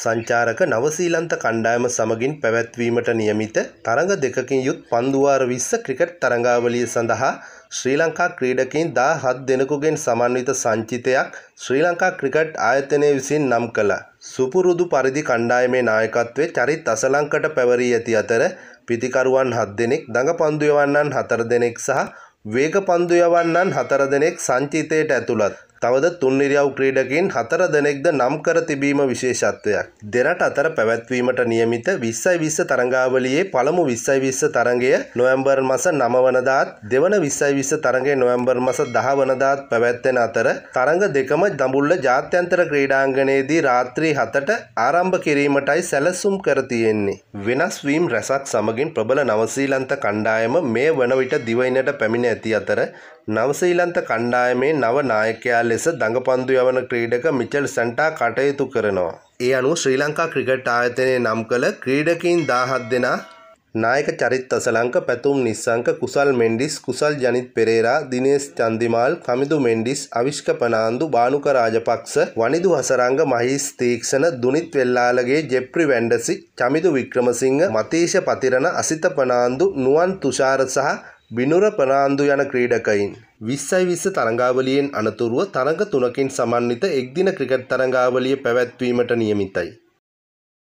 සංචාරක නවසීලන්ත කණ්ඩායම සමගින් පැවැත්වීමට නියමිත තරඟ දෙකකින් යුත් පන්දුවාර විස්ස ක්‍රිකට් තරඟාවලිය සඳහා ශ්‍රී ලංකා ක්‍රීඩකින් දා හත් දෙනෙකුගෙන් සමන්විත සංචිතයක් ශ්‍රී ලංකා ක්‍රිකට් ආයතනය විසින් නම් කළ. සුපුරුදු පරිදි කණ්ඩායමේ නායකත්වේ චරිත් අසලංකට පැවරී ඇති අතර පිතිකරුවන් හත් දෙනෙක් දඟ පන්දු යවන්නන් හතර දෙනෙක් සහ වේග පන්දු යවන්නන් හතර දෙනෙක් සංචිතයට ඇතුළත්. තවද තුන්නිරියව් ක්‍රීඩකින් හතර දෙනෙක්ද නම් කර තිබීම විශේෂත්වයක්. දෙරට අතර පැවැත්වීමට නියමිත විස්සයි විස්ස තරංගාවලියේ පළමු විස්සයි විස්ස තරගය නොවැම්බර් මස නමවනදාත් දෙවන විස්සයි විස්ස තරගේ නොවැම්බර් මස දහ වනදාත් පැවැත්වෙන අතර තරඟ දෙකම දඹුල්ල ජාත්‍යන්තර ක්‍රීඩාංගනයේදී රාත්‍රී හතට ආරම්භ කිරීමටයි සැලසුම් කර තියෙන්නේ. වෙනස් වීම් රැසක් සමගින් ප්‍රබල නවසීලන්ත කණ්ඩායම මේ වන විට දිවයිනට පැමිණ ඇති අතර නවසීලන්ත කණ්ඩායමේ නව නායකයාල ලෙස දඟපන්දු යවන ක්‍රීඩක මිචල් සැන්ටා කටයුතු කරනවා. ඒ අනුව ශ්‍රී ලංකා ක්‍රිකට් ආයතනය නම් කළ ක්‍රීඩකින් දාහත් දෙනා නායක චරිත් අසලංක පැතුම් නිස්සංක කුසල් මෙන්ඩිස් කුසල් ජනිත් පෙරේරා දිනේස් චන්දිමාල් කමිදු මෙන්ඩිස් අවිශ්ක පනාන්දු බානුක රාජපක්ෂ වනිදු හසරංග මහිස් තීක්ෂණ දුනිත් වෙල්ලාලගේ ජෙප්‍රි වැන්ඩසි චමිදු වික්‍රමසිංහ මතීෂ පතිරණ අසිත පනාන්දු නුවන් තුෂාර සහ බිනුර ප්‍රනාන්දු යන ක්‍රීඩකයින්. විස්සයි විස්ස තරංගාවලියෙන් අනතුරුව තරඟ තුනකින් සමන්විත එක්දින ක්‍රිකට් තරංගාවලිය පැවැත්වීමට නියමිතයි.